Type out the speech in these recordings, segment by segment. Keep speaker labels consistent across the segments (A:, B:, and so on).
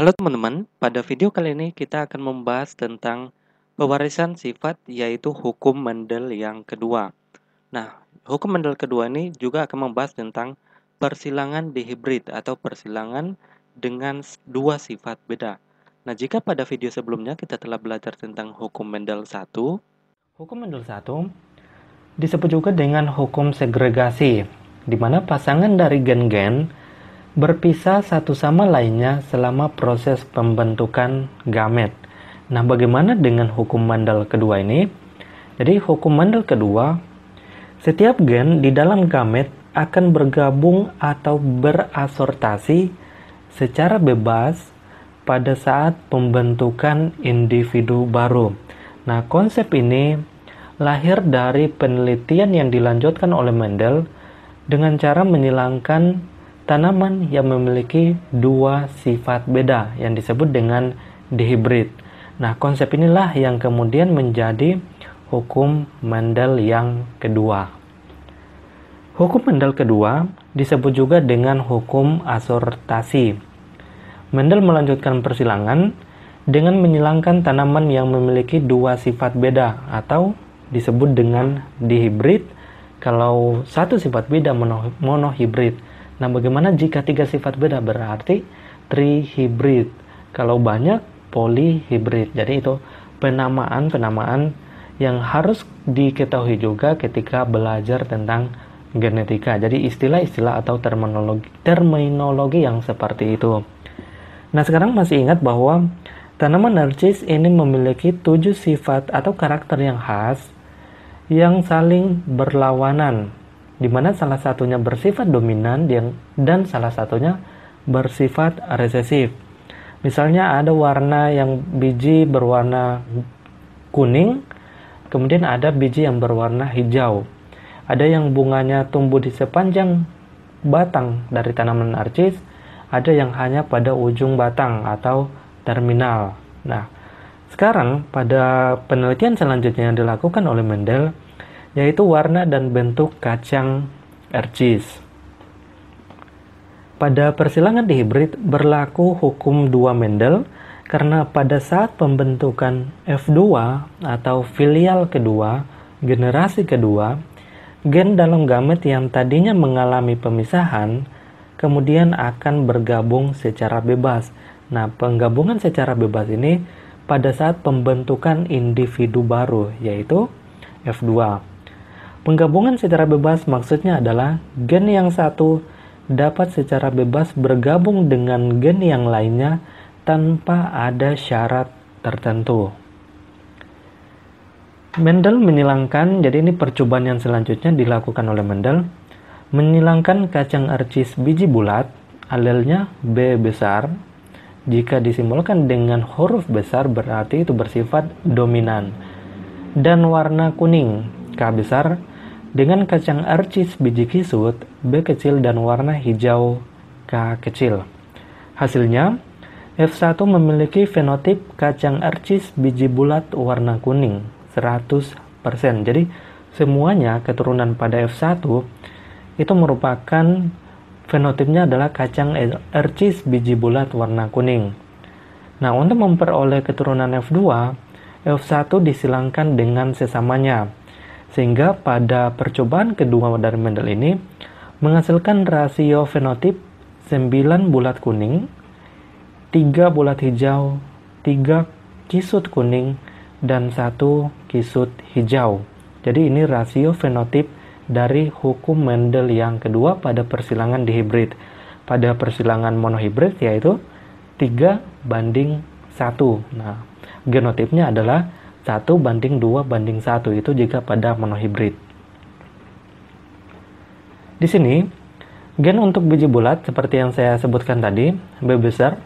A: Halo teman-teman, pada video kali ini kita akan membahas tentang pewarisan sifat yaitu hukum Mendel yang kedua. Nah, hukum Mendel kedua ini juga akan membahas tentang persilangan dihibrid atau persilangan dengan dua sifat beda. Nah, jika pada video sebelumnya kita telah belajar tentang hukum Mendel 1, hukum Mendel 1 disebut juga dengan hukum segregasi, di mana pasangan dari gen-gen berpisah satu sama lainnya selama proses pembentukan gamet. Nah, bagaimana dengan hukum Mandel kedua ini? Jadi, hukum Mandel kedua, setiap gen di dalam gamet akan bergabung atau berasortasi secara bebas pada saat pembentukan individu baru. Nah, konsep ini lahir dari penelitian yang dilanjutkan oleh Mendel dengan cara menyilangkan tanaman yang memiliki dua sifat beda yang disebut dengan dihibrid. Nah, konsep inilah yang kemudian menjadi hukum Mendel yang kedua. Hukum Mendel kedua disebut juga dengan hukum asortasi. Mendel melanjutkan persilangan dengan menyilangkan tanaman yang memiliki dua sifat beda atau disebut dengan dihibrid kalau satu sifat beda monohibrid. Mono Nah, bagaimana jika tiga sifat beda? Berarti trihibrid. Kalau banyak, polihibrid. Jadi itu penamaan-penamaan yang harus diketahui juga ketika belajar tentang genetika. Jadi istilah-istilah atau terminologi terminologi yang seperti itu. Nah, sekarang masih ingat bahwa tanaman narcis ini memiliki tujuh sifat atau karakter yang khas yang saling berlawanan di mana salah satunya bersifat dominan dan salah satunya bersifat resesif. Misalnya ada warna yang biji berwarna kuning, kemudian ada biji yang berwarna hijau. Ada yang bunganya tumbuh di sepanjang batang dari tanaman arcis, ada yang hanya pada ujung batang atau terminal. Nah, sekarang pada penelitian selanjutnya yang dilakukan oleh Mendel, yaitu warna dan bentuk kacang ercis Pada persilangan di hibrid berlaku hukum dua Mendel karena pada saat pembentukan F2 atau filial kedua, generasi kedua, gen dalam gamet yang tadinya mengalami pemisahan kemudian akan bergabung secara bebas. Nah, penggabungan secara bebas ini pada saat pembentukan individu baru yaitu F2. Penggabungan secara bebas maksudnya adalah gen yang satu dapat secara bebas bergabung dengan gen yang lainnya tanpa ada syarat tertentu. Mendel menyilangkan, jadi ini percobaan yang selanjutnya dilakukan oleh Mendel, menyilangkan kacang arcis biji bulat, alelnya B besar, jika disimbolkan dengan huruf besar berarti itu bersifat dominan, dan warna kuning, K besar, dengan kacang arcis biji kisut, B kecil dan warna hijau K kecil. Hasilnya, F1 memiliki fenotip kacang arcis biji bulat warna kuning 100%. Jadi, semuanya keturunan pada F1 itu merupakan fenotipnya adalah kacang arcis biji bulat warna kuning. Nah, untuk memperoleh keturunan F2, F1 disilangkan dengan sesamanya sehingga pada percobaan kedua dari Mendel ini menghasilkan rasio fenotip 9 bulat kuning, 3 bulat hijau, 3 kisut kuning, dan 1 kisut hijau. Jadi ini rasio fenotip dari hukum Mendel yang kedua pada persilangan dihibrid. Pada persilangan monohibrid yaitu 3 banding 1. Nah, genotipnya adalah 1 banding 2 banding 1 itu jika pada monohibrid. Di sini, gen untuk biji bulat seperti yang saya sebutkan tadi, B besar,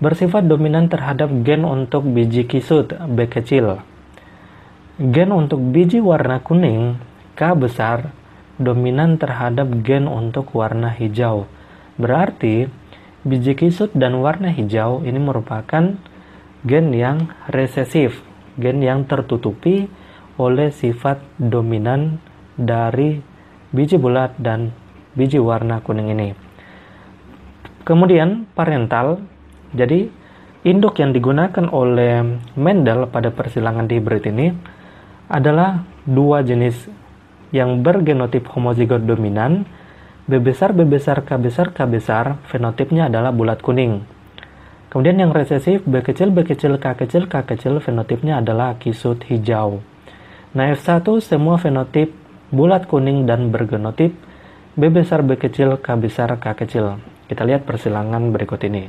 A: bersifat dominan terhadap gen untuk biji kisut, B kecil. Gen untuk biji warna kuning, K besar, dominan terhadap gen untuk warna hijau. Berarti, biji kisut dan warna hijau ini merupakan gen yang resesif gen yang tertutupi oleh sifat dominan dari biji bulat dan biji warna kuning ini. Kemudian parental, jadi induk yang digunakan oleh Mendel pada persilangan hibrid ini adalah dua jenis yang bergenotip homozigot dominan, B besar B besar K besar K besar, fenotipnya adalah bulat kuning. Kemudian yang resesif B kecil, B kecil, K kecil, K kecil fenotipnya adalah kisut hijau. Nah F1 semua fenotip bulat kuning dan bergenotip B besar B kecil, K besar, K kecil. Kita lihat persilangan berikut ini.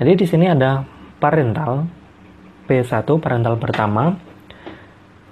A: Jadi di sini ada parental P1 parental pertama.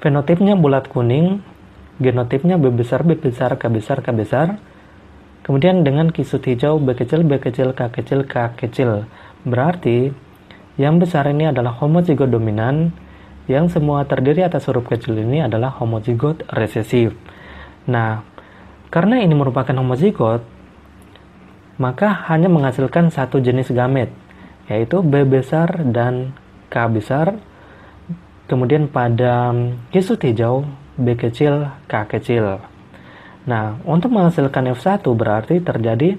A: Fenotipnya bulat kuning, genotipnya B besar B besar K besar K besar Kemudian dengan kisut hijau B kecil, B kecil, K kecil, K kecil. Berarti yang besar ini adalah homozigot dominan, yang semua terdiri atas huruf kecil ini adalah homozigot resesif. Nah, karena ini merupakan homozigot, maka hanya menghasilkan satu jenis gamet, yaitu B besar dan K besar. Kemudian pada kisut hijau, B kecil, K kecil. Nah, untuk menghasilkan F1 berarti terjadi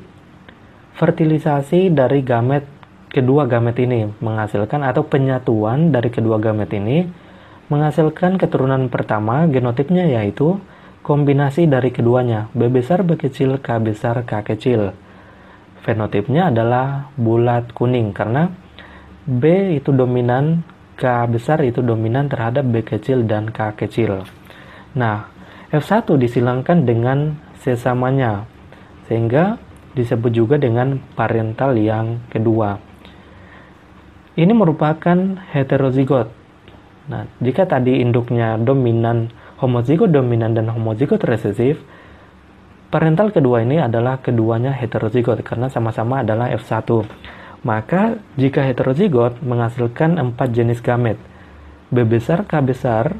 A: fertilisasi dari gamet kedua gamet ini menghasilkan atau penyatuan dari kedua gamet ini menghasilkan keturunan pertama genotipnya yaitu kombinasi dari keduanya B besar B kecil K besar K kecil fenotipnya adalah bulat kuning karena B itu dominan K besar itu dominan terhadap B kecil dan K kecil nah F1 disilangkan dengan sesamanya, sehingga disebut juga dengan parental yang kedua. Ini merupakan heterozigot. Nah, jika tadi induknya dominan homozigot dominan dan homozigot resesif, parental kedua ini adalah keduanya heterozigot karena sama-sama adalah F1. Maka jika heterozigot menghasilkan empat jenis gamet. B besar, K besar,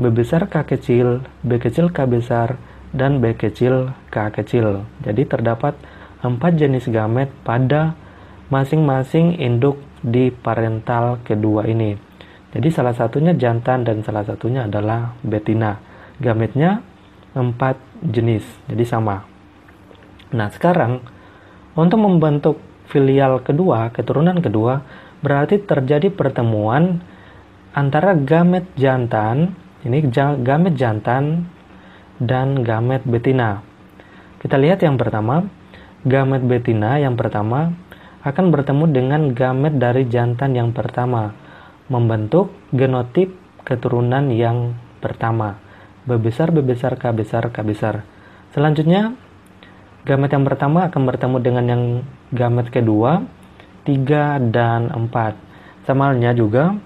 A: B besar K kecil, B kecil K besar, dan B kecil K kecil. Jadi terdapat empat jenis gamet pada masing-masing induk di parental kedua ini. Jadi salah satunya jantan dan salah satunya adalah betina. Gametnya empat jenis, jadi sama. Nah sekarang untuk membentuk filial kedua, keturunan kedua, berarti terjadi pertemuan antara gamet jantan ini gamet jantan dan gamet betina. Kita lihat yang pertama, gamet betina yang pertama akan bertemu dengan gamet dari jantan yang pertama, membentuk genotip keturunan yang pertama. Bebesar, bebesar, kabesar, kabesar. Selanjutnya, gamet yang pertama akan bertemu dengan yang gamet kedua, 3 dan 4. halnya juga,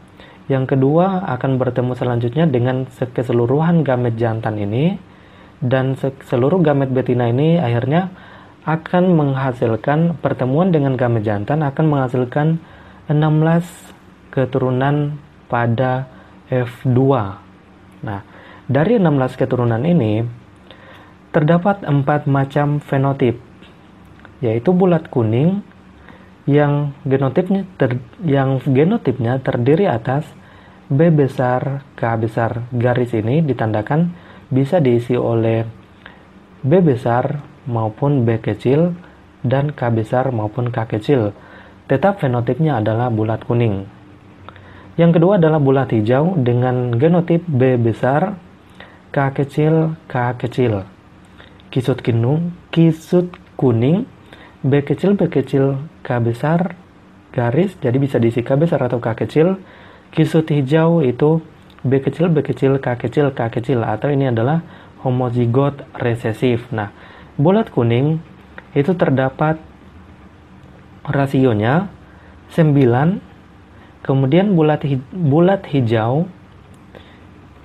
A: yang kedua akan bertemu selanjutnya dengan keseluruhan gamet jantan ini dan seluruh gamet betina ini akhirnya akan menghasilkan pertemuan dengan gamet jantan akan menghasilkan 16 keturunan pada F2. Nah, dari 16 keturunan ini terdapat empat macam fenotip yaitu bulat kuning, yang genotipnya ter, yang genotipnya terdiri atas B besar K besar garis ini ditandakan bisa diisi oleh B besar maupun B kecil dan K besar maupun K kecil. Tetap fenotipnya adalah bulat kuning. Yang kedua adalah bulat hijau dengan genotip B besar K kecil K kecil. Kisut kinung, kisut kuning, B kecil B kecil K besar garis jadi bisa diisi K besar atau K kecil kisut hijau itu B kecil B kecil K kecil K kecil atau ini adalah homozigot resesif nah bulat kuning itu terdapat rasionya 9 kemudian bulat bulat hijau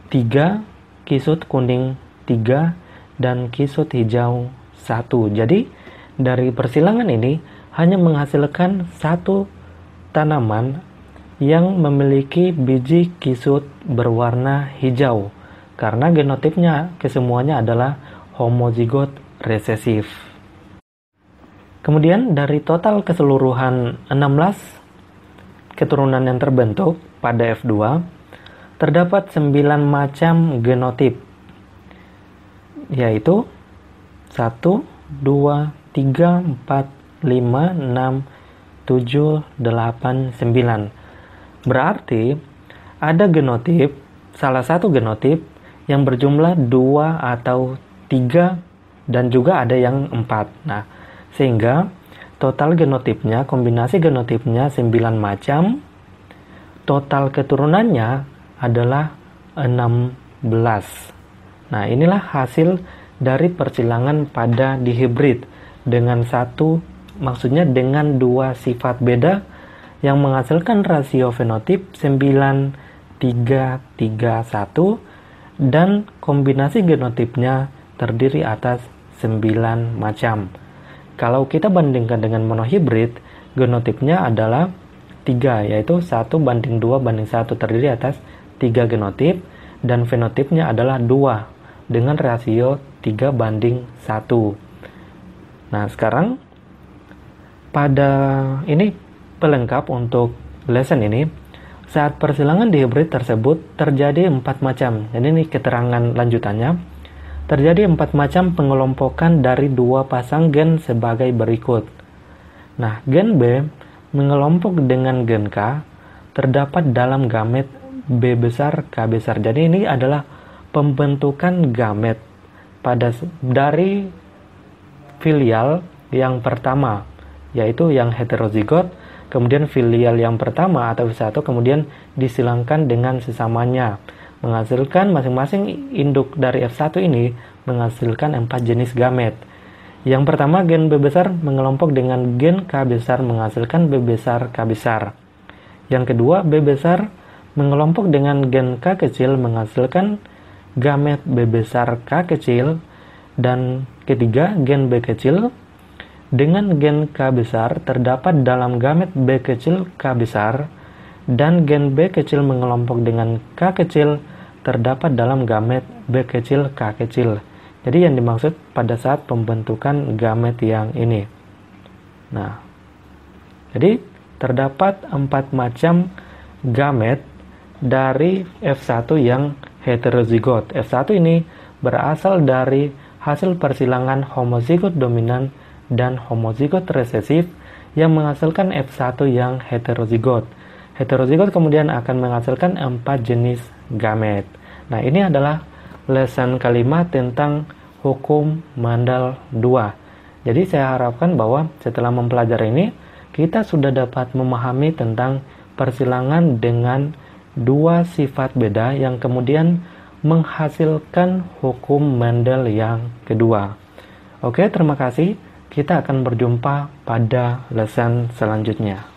A: 3 kisut kuning 3 dan kisut hijau 1 jadi dari persilangan ini hanya menghasilkan satu tanaman yang memiliki biji kisut berwarna hijau karena genotipnya kesemuanya adalah homozigot resesif. Kemudian dari total keseluruhan 16 keturunan yang terbentuk pada F2 terdapat 9 macam genotip yaitu 1 2 3 4 5, 6, 7, 8, 9. Berarti ada genotip, salah satu genotip yang berjumlah 2 atau 3 dan juga ada yang 4. Nah, sehingga total genotipnya, kombinasi genotipnya 9 macam, total keturunannya adalah 16. Nah, inilah hasil dari persilangan pada dihibrid dengan satu maksudnya dengan dua sifat beda yang menghasilkan rasio fenotip 9331 dan kombinasi genotipnya terdiri atas 9 macam. Kalau kita bandingkan dengan monohibrid, genotipnya adalah 3 yaitu 1 banding 2 banding 1 terdiri atas 3 genotip dan fenotipnya adalah 2 dengan rasio 3 banding 1. Nah, sekarang pada ini pelengkap untuk lesson ini, saat persilangan di hibrid tersebut terjadi empat macam. Jadi ini keterangan lanjutannya. Terjadi empat macam pengelompokan dari dua pasang gen sebagai berikut. Nah, gen B mengelompok dengan gen K terdapat dalam gamet B besar K besar. Jadi ini adalah pembentukan gamet pada dari filial yang pertama yaitu yang heterozigot, kemudian filial yang pertama atau satu kemudian disilangkan dengan sesamanya. Menghasilkan masing-masing induk dari F1 ini menghasilkan empat jenis gamet. Yang pertama gen B besar mengelompok dengan gen K besar menghasilkan B besar K besar. Yang kedua B besar mengelompok dengan gen K kecil menghasilkan gamet B besar K kecil dan ketiga gen B kecil dengan gen K besar terdapat dalam gamet B kecil K besar dan gen B kecil mengelompok dengan K kecil terdapat dalam gamet B kecil K kecil. Jadi yang dimaksud pada saat pembentukan gamet yang ini. Nah, jadi terdapat empat macam gamet dari F1 yang heterozigot. F1 ini berasal dari hasil persilangan homozigot dominan dan homozigot resesif yang menghasilkan F1 yang heterozigot. Heterozigot kemudian akan menghasilkan empat jenis gamet. Nah, ini adalah lesson kelima tentang hukum mandal 2. Jadi saya harapkan bahwa setelah mempelajari ini, kita sudah dapat memahami tentang persilangan dengan dua sifat beda yang kemudian menghasilkan hukum Mendel yang kedua. Oke, terima kasih kita akan berjumpa pada lesson selanjutnya.